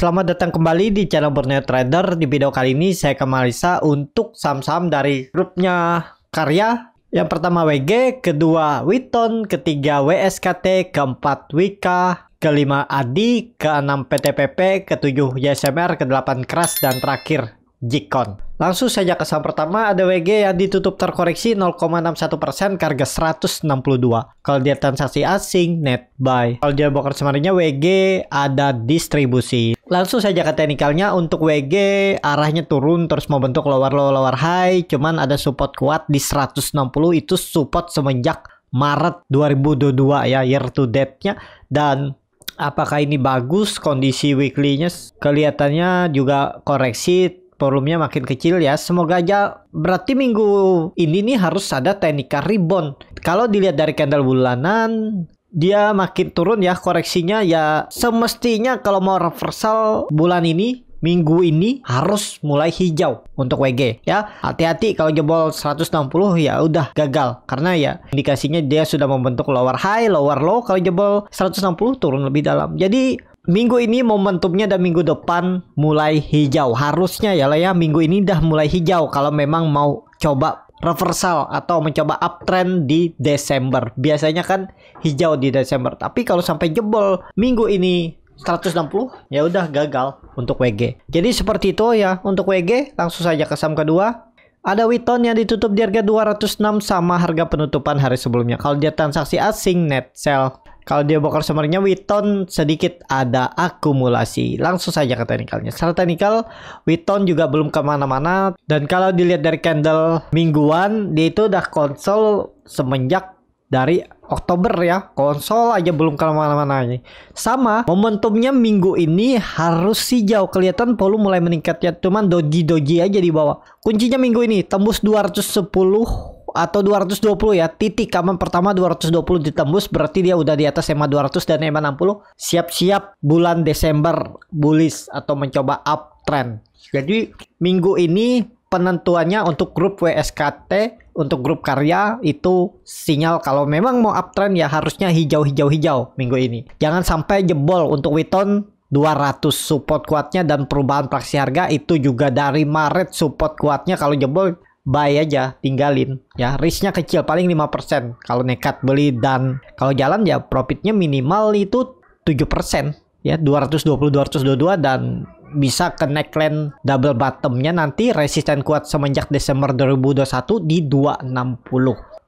Selamat datang kembali di channel Borneo Trader. Di video kali ini saya akan analisa untuk saham-saham dari grupnya Karya. Yang pertama WG, kedua Witon, ketiga WSKT, keempat Wika, kelima Adi, keenam PTPP, ketujuh YSMR, kedelapan Kras, dan terakhir Jikon. Langsung saja ke saham pertama ada WG yang ditutup terkoreksi 0,61% ke harga 162. Kalau dia transaksi asing net buy. Kalau dia broker semarinya WG ada distribusi. Langsung saja ke teknikalnya untuk WG arahnya turun terus mau bentuk lower low lower high cuman ada support kuat di 160 itu support semenjak Maret 2022 ya year to date-nya dan apakah ini bagus kondisi weekly-nya kelihatannya juga koreksi forumnya makin kecil ya. Semoga aja berarti minggu ini nih harus ada teknika rebound. Kalau dilihat dari candle bulanan dia makin turun ya koreksinya ya semestinya kalau mau reversal bulan ini minggu ini harus mulai hijau untuk WG ya hati-hati kalau jebol 160 ya udah gagal karena ya indikasinya dia sudah membentuk lower high lower low kalau jebol 160 turun lebih dalam jadi minggu ini momentumnya dan minggu depan mulai hijau. Harusnya ya lah ya minggu ini dah mulai hijau kalau memang mau coba reversal atau mencoba uptrend di Desember. Biasanya kan hijau di Desember, tapi kalau sampai jebol minggu ini 160 ya udah gagal untuk WG. Jadi seperti itu ya untuk WG langsung saja ke saham kedua ada Witon yang ditutup di harga 206 sama harga penutupan hari sebelumnya. Kalau dia transaksi asing net sell. Kalau dia bokor summary Witon sedikit ada akumulasi. Langsung saja ke teknikalnya. Secara teknikal Witon juga belum kemana-mana. Dan kalau dilihat dari candle mingguan dia itu udah konsol semenjak dari Oktober ya konsol aja belum kemana-mana sama momentumnya minggu ini harus sih jauh kelihatan volume mulai meningkat ya cuman doji doji aja di bawah kuncinya minggu ini tembus 210 atau 220 ya titik kaman pertama 220 ditembus berarti dia udah di atas EMA 200 dan EMA 60 siap-siap bulan Desember bullish atau mencoba uptrend jadi minggu ini penentuannya untuk grup WSKT untuk grup karya itu sinyal kalau memang mau uptrend ya harusnya hijau-hijau-hijau minggu ini jangan sampai jebol untuk Witon 200 support kuatnya dan perubahan praksi harga itu juga dari Maret support kuatnya kalau jebol buy aja tinggalin ya risknya kecil paling 5% kalau nekat beli dan kalau jalan ya profitnya minimal itu 7% ya 220 222 dan bisa ke neckline double bottomnya nanti resisten kuat semenjak Desember 2021 di 260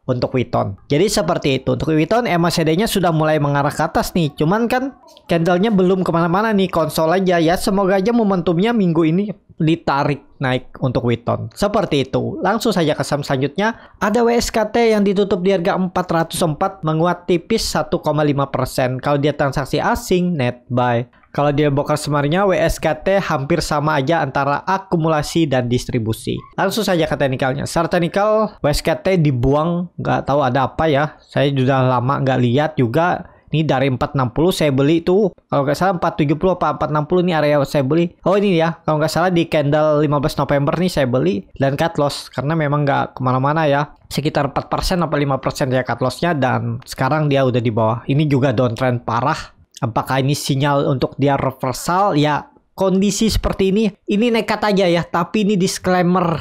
untuk Witon. Jadi seperti itu. Untuk Witon MACD-nya sudah mulai mengarah ke atas nih. Cuman kan candlenya belum kemana-mana nih. Konsol aja ya. Semoga aja momentumnya minggu ini ditarik naik untuk Witton. Seperti itu. Langsung saja ke saham selanjutnya. Ada WSKT yang ditutup di harga 404 menguat tipis 1,5%. Kalau dia transaksi asing, net buy. Kalau dia bokar semarnya, WSKT hampir sama aja antara akumulasi dan distribusi. Langsung saja ke teknikalnya. Secara teknikal, WSKT dibuang. Nggak tahu ada apa ya. Saya sudah lama nggak lihat juga ini dari 460 saya beli tuh kalau nggak salah 470 apa 460 ini area saya beli. Oh ini ya, kalau nggak salah di candle 15 November nih saya beli dan cut loss karena memang nggak kemana-mana ya sekitar 4% apa 5% ya cut lossnya dan sekarang dia udah di bawah. Ini juga downtrend parah. Apakah ini sinyal untuk dia reversal? Ya kondisi seperti ini, ini nekat aja ya. Tapi ini disclaimer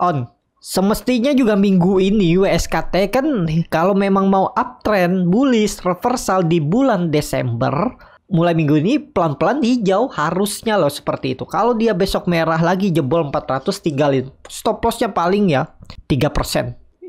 on Semestinya juga minggu ini WSKT kan kalau memang mau uptrend bullish reversal di bulan Desember mulai minggu ini pelan-pelan hijau harusnya loh seperti itu. Kalau dia besok merah lagi jebol 400 tinggalin. Stop lossnya paling ya 3%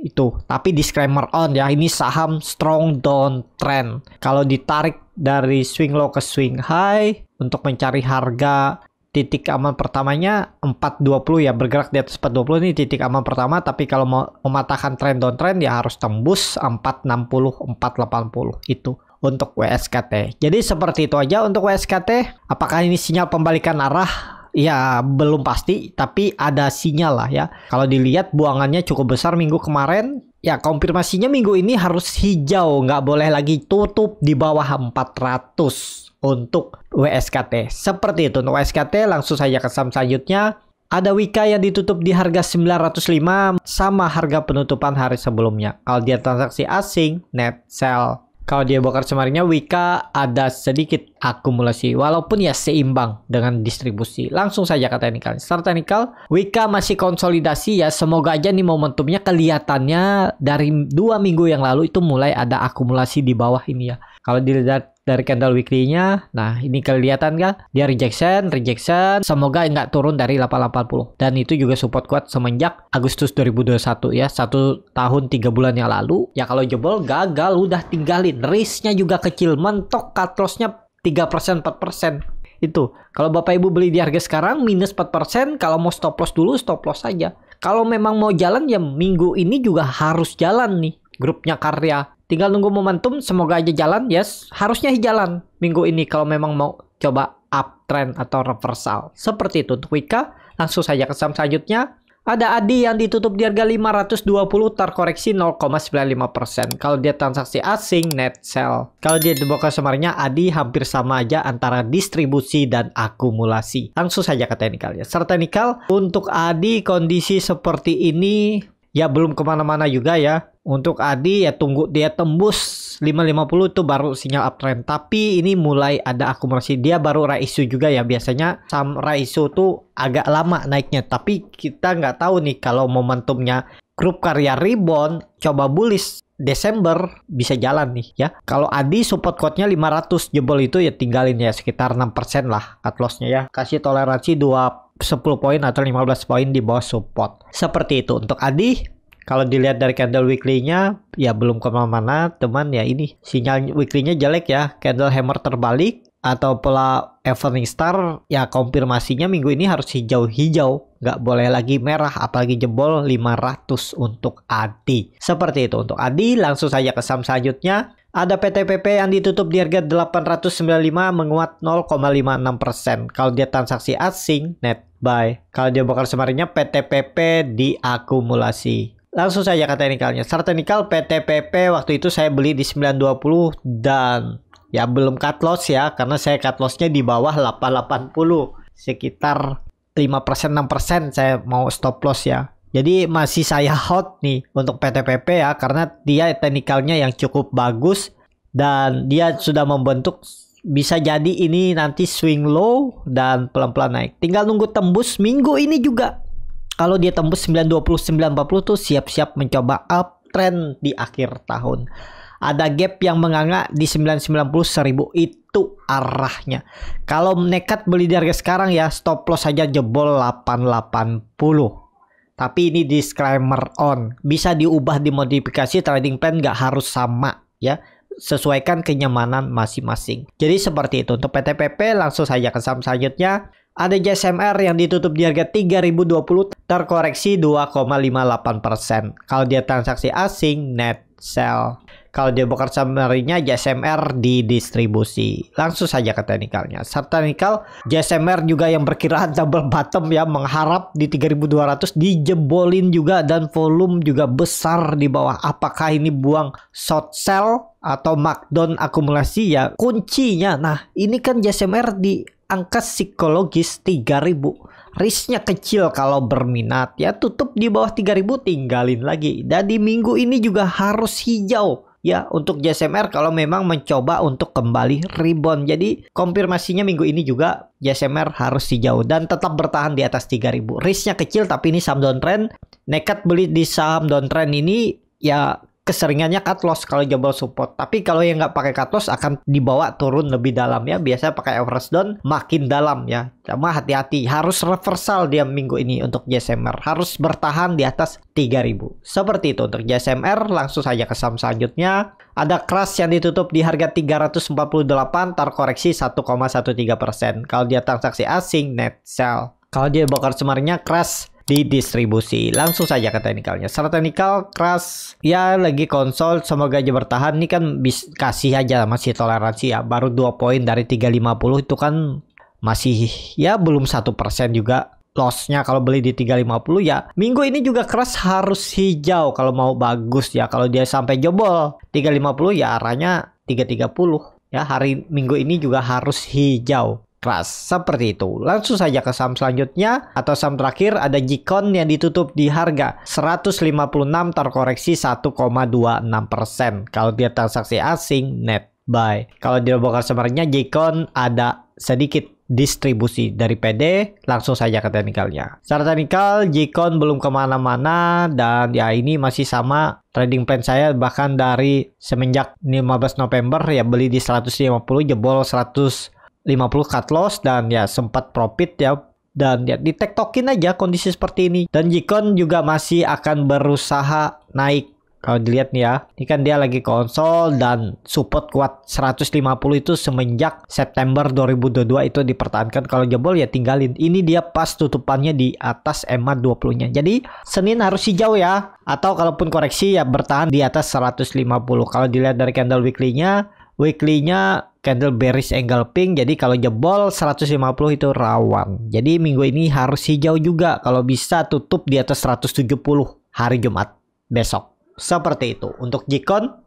itu. Tapi disclaimer on ya ini saham strong downtrend. Kalau ditarik dari swing low ke swing high untuk mencari harga titik aman pertamanya 420 ya bergerak di atas 420 ini titik aman pertama tapi kalau mau mematahkan trend downtrend ya harus tembus 460 480 itu untuk WSKT. Jadi seperti itu aja untuk WSKT. Apakah ini sinyal pembalikan arah? Ya belum pasti tapi ada sinyal lah ya. Kalau dilihat buangannya cukup besar minggu kemarin ya konfirmasinya minggu ini harus hijau nggak boleh lagi tutup di bawah 400 untuk WSKT. Seperti itu untuk WSKT langsung saja ke saham selanjutnya. Ada Wika yang ditutup di harga 905 sama harga penutupan hari sebelumnya. Kalau dia transaksi asing, net sell. Kalau dia bongkar semarinya Wika ada sedikit akumulasi walaupun ya seimbang dengan distribusi. Langsung saja ke teknikal. Start technical Wika masih konsolidasi ya. Semoga aja nih momentumnya kelihatannya dari dua minggu yang lalu itu mulai ada akumulasi di bawah ini ya. Kalau dilihat dari candle weekly-nya. Nah, ini kelihatan kan dia rejection, rejection. Semoga nggak turun dari 880. Dan itu juga support kuat semenjak Agustus 2021 ya, satu tahun tiga bulan yang lalu. Ya kalau jebol gagal udah tinggalin. Risk-nya juga kecil, mentok cut loss-nya 3% 4% itu kalau bapak ibu beli di harga sekarang minus 4% kalau mau stop loss dulu stop loss saja kalau memang mau jalan ya minggu ini juga harus jalan nih grupnya karya Tinggal nunggu momentum, semoga aja jalan. Yes, harusnya jalan minggu ini kalau memang mau coba uptrend atau reversal. Seperti itu untuk Wika. Langsung saja ke saham selanjutnya. Ada Adi yang ditutup di harga 520 terkoreksi 0,95%. Kalau dia transaksi asing, net sell. Kalau dia dibuka semarnya, Adi hampir sama aja antara distribusi dan akumulasi. Langsung saja ke teknikalnya. Serta teknikal, untuk Adi kondisi seperti ini ya belum kemana-mana juga ya. Untuk Adi ya tunggu dia tembus 550 itu baru sinyal uptrend. Tapi ini mulai ada akumulasi. Dia baru raisu juga ya. Biasanya saham raisu tuh agak lama naiknya. Tapi kita nggak tahu nih kalau momentumnya grup karya Reborn coba bullish Desember bisa jalan nih ya. Kalau Adi support code-nya 500 jebol itu ya tinggalin ya sekitar 6% lah cut loss-nya ya. Kasih toleransi 2 10 poin atau 15 poin di bawah support. Seperti itu untuk Adi. Kalau dilihat dari candle weekly-nya, ya belum kemana-mana. Teman ya ini sinyal weekly-nya jelek ya. Candle hammer terbalik atau pola evening Star ya konfirmasinya minggu ini harus hijau-hijau nggak boleh lagi merah apalagi jebol 500 untuk Adi seperti itu untuk Adi langsung saja ke saham selanjutnya ada PTPP yang ditutup di harga 895 menguat 0,56%. Kalau dia transaksi asing, net buy. Kalau dia bakal semarinnya PTPP diakumulasi. Langsung saja kata nikalnya. Serta nikal PTPP waktu itu saya beli di 920 dan ya belum cut loss ya karena saya cut lossnya di bawah 880 sekitar 5% 6% saya mau stop loss ya. Jadi masih saya hot nih untuk PTPP ya karena dia teknikalnya yang cukup bagus dan dia sudah membentuk bisa jadi ini nanti swing low dan pelan-pelan naik. Tinggal nunggu tembus minggu ini juga. Kalau dia tembus 920 940 tuh siap-siap mencoba uptrend di akhir tahun. Ada gap yang menganga di 990 1000 itu arahnya. Kalau nekat beli di harga sekarang ya stop loss saja jebol 880. Tapi ini disclaimer on. Bisa diubah dimodifikasi trading plan nggak harus sama ya sesuaikan kenyamanan masing-masing. Jadi seperti itu. Untuk PTPP langsung saja ke saham selanjutnya. Ada JSMR yang ditutup di harga 3020 terkoreksi 2,58%. Kalau dia transaksi asing net sell. Kalau dia bekerja merinya JSMR didistribusi. Langsung saja ke teknikalnya. Serta nikel JSMR juga yang perkiraan double bottom ya mengharap di 3200 dijebolin juga dan volume juga besar di bawah. Apakah ini buang short sell atau markdown akumulasi ya kuncinya. Nah, ini kan JSMR di angka psikologis 3000 risknya kecil kalau berminat ya tutup di bawah 3000 tinggalin lagi dan di minggu ini juga harus hijau ya untuk JSMR kalau memang mencoba untuk kembali rebound. Jadi konfirmasinya minggu ini juga JSMR harus dijauh dan tetap bertahan di atas 3000. Risknya kecil tapi ini saham downtrend. Nekat beli di saham downtrend ini ya keseringannya cut loss kalau jebol support. Tapi kalau yang nggak pakai cut loss akan dibawa turun lebih dalam ya. Biasanya pakai average down makin dalam ya. Cuma hati-hati harus reversal dia minggu ini untuk JSMR. Harus bertahan di atas 3000. Seperti itu untuk JSMR. Langsung saja ke saham selanjutnya. Ada crash yang ditutup di harga 348 Tar koreksi 1,13%. Kalau dia transaksi asing net sell. Kalau dia bakar semarnya crash di distribusi. Langsung saja ke teknikalnya. Secara teknikal keras ya lagi konsol semoga aja bertahan. Ini kan bis, kasih aja masih toleransi ya. Baru dua poin dari 350 itu kan masih ya belum satu persen juga lossnya kalau beli di 350 ya minggu ini juga keras harus hijau kalau mau bagus ya kalau dia sampai jebol 350 ya arahnya 330 ya hari minggu ini juga harus hijau keras. Seperti itu. Langsung saja ke saham selanjutnya atau saham terakhir ada Jikon yang ditutup di harga 156 terkoreksi 1,26%. Kalau dia transaksi asing net buy. Kalau di bongkar sebenarnya Jikon ada sedikit distribusi dari PD langsung saja ke teknikalnya. Secara teknikal Jikon belum kemana-mana dan ya ini masih sama trading plan saya bahkan dari semenjak 15 November ya beli di 150 jebol 100 50 cut loss dan ya sempat profit ya dan ya di ditektokin aja kondisi seperti ini dan Jikon juga masih akan berusaha naik kalau dilihat nih ya ini kan dia lagi konsol dan support kuat 150 itu semenjak September 2022 itu dipertahankan kalau jebol ya tinggalin ini dia pas tutupannya di atas EMA 20 nya jadi Senin harus hijau ya atau kalaupun koreksi ya bertahan di atas 150 kalau dilihat dari candle weekly nya weekly nya candle bearish angle pink. Jadi kalau jebol 150 itu rawan. Jadi minggu ini harus hijau juga kalau bisa tutup di atas 170 hari Jumat besok. Seperti itu. Untuk Jikon